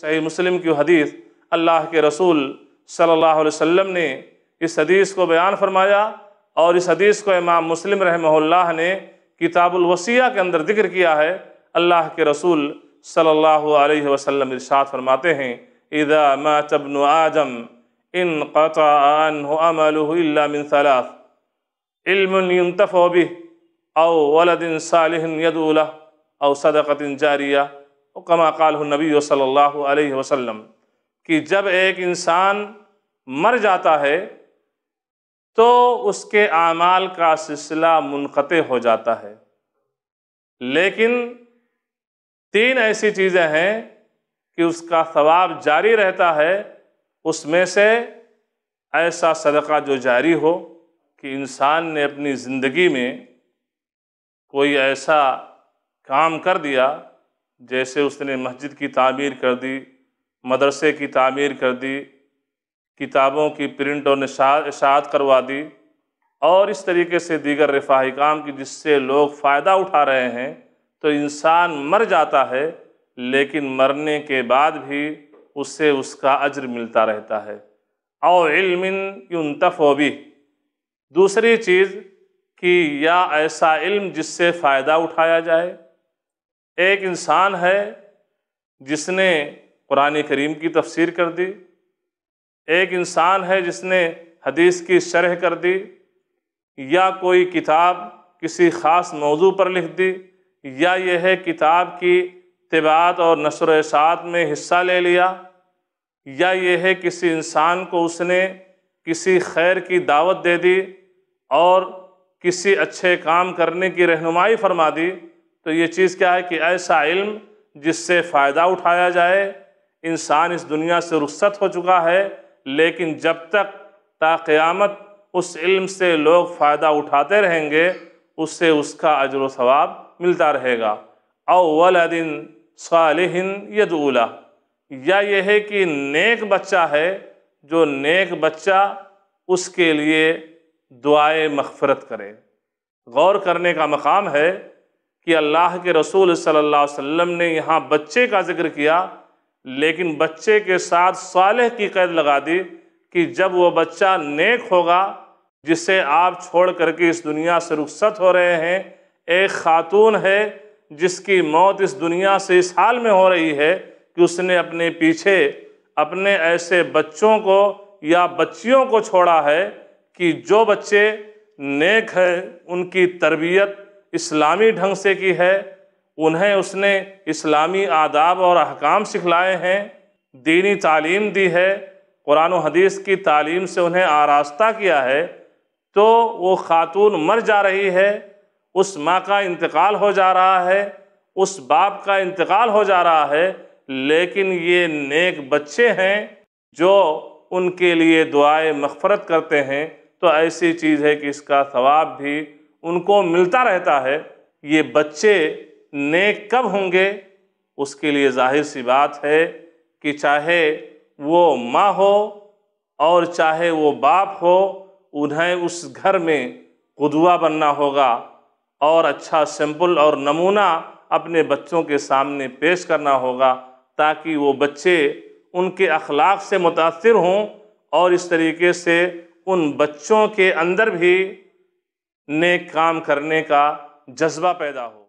सही मुस्लिम की हदीस अल्लाह के रसूल सल्लल्लाहु अलैहि वसल्लम ने इस हदीस को बयान फरमाया और इस हदीस को इमाम मुस्लिम रहमल्ला ने किताबुल वसीया के अंदर जिक्र किया है अल्लाह के रसूल सल्लल्लाहु अलैहि वसल्लम इरशाद फरमाते हैं इदा मतबन आजम इन क़तान सलाफ इल्मतफ़ोबी अवलदिन सालिन यदूला औ सदक़तिन जारिया कमा काल नबी सल्ला वसम कि जब एक इंसान मर जाता है तो उसके आमाल का सिलसिला मुनक़ हो जाता है लेकिन तीन ऐसी चीज़ें हैं कि उसका सवाब जारी रहता है उसमें से ऐसा सदका जो जारी हो कि इंसान ने अपनी ज़िंदगी में कोई ऐसा काम कर दिया जैसे उसने मस्जिद की तामीर कर दी मदरसे की तामीर कर दी किताबों की प्रिंट और इशात करवा दी और इस तरीके से दीगर रिफाही काम की जिससे लोग फ़ायदा उठा रहे हैं तो इंसान मर जाता है लेकिन मरने के बाद भी उससे उसका अज्र मिलता रहता है और इल्मिन युनतफ़ोबी दूसरी चीज़ कि या ऐसा इल्म जिससे फ़ायदा उठाया जाए एक इंसान है जिसने कुरान करीम की तफसीर कर दी एक इंसान है जिसने हदीस की शरह कर दी या कोई किताब किसी ख़ास मौजू पर लिख दी या यह है किताब की तबात और नशर सात में हिस्सा ले लिया या यह है किसी इंसान को उसने किसी खैर की दावत दे दी और किसी अच्छे काम करने की रहनुमाई फरमा दी तो ये चीज़ क्या है कि ऐसा इल्म जिससे फ़ायदा उठाया जाए इंसान इस दुनिया से रुखसत हो चुका है लेकिन जब तक ताक़यामत उस इल्म से लोग फ़ायदा उठाते रहेंगे उससे उसका अजर सवाब मिलता रहेगा अव्वल दिन सालहिन यदूला या यह है कि नेक बच्चा है जो नेक बच्चा उसके लिए दुआए मगफरत करे गौर करने का मकाम है कि अल्लाह के रसूल सल्लल्लाहु अलैहि वसल्लम ने यहाँ बच्चे का जिक्र किया लेकिन बच्चे के साथ सालह की कैद लगा दी कि जब वो बच्चा नेक होगा जिसे आप छोड़ करके इस दुनिया से रुखसत हो रहे हैं एक खातून है जिसकी मौत इस दुनिया से इस हाल में हो रही है कि उसने अपने पीछे अपने ऐसे बच्चों को या बच्चियों को छोड़ा है कि जो बच्चे नेक हैं उनकी तरबियत इस्लामी ढंग से की है उन्हें उसने इस्लामी आदाब और अहकाम सिखलाए हैं दीनी तालीम दी है कुरान हदीस की तालीम से उन्हें आरास्ता किया है तो वो ख़ातून मर जा रही है उस माँ का इंतकाल हो जा रहा है उस बाप का इंतकाल हो जा रहा है लेकिन ये नेक बच्चे हैं जो उनके लिए दुआएं मगफरत करते हैं तो ऐसी चीज़ है कि इसका सवाब भी उनको मिलता रहता है ये बच्चे नेक कब होंगे उसके लिए जाहिर सी बात है कि चाहे वो माँ हो और चाहे वो बाप हो उन्हें उस घर में खुदवा बनना होगा और अच्छा सैम्पल और नमूना अपने बच्चों के सामने पेश करना होगा ताकि वो बच्चे उनके अखलाक से मुतासर हों और इस तरीके से उन बच्चों के अंदर भी नेक काम करने का जज्बा पैदा हो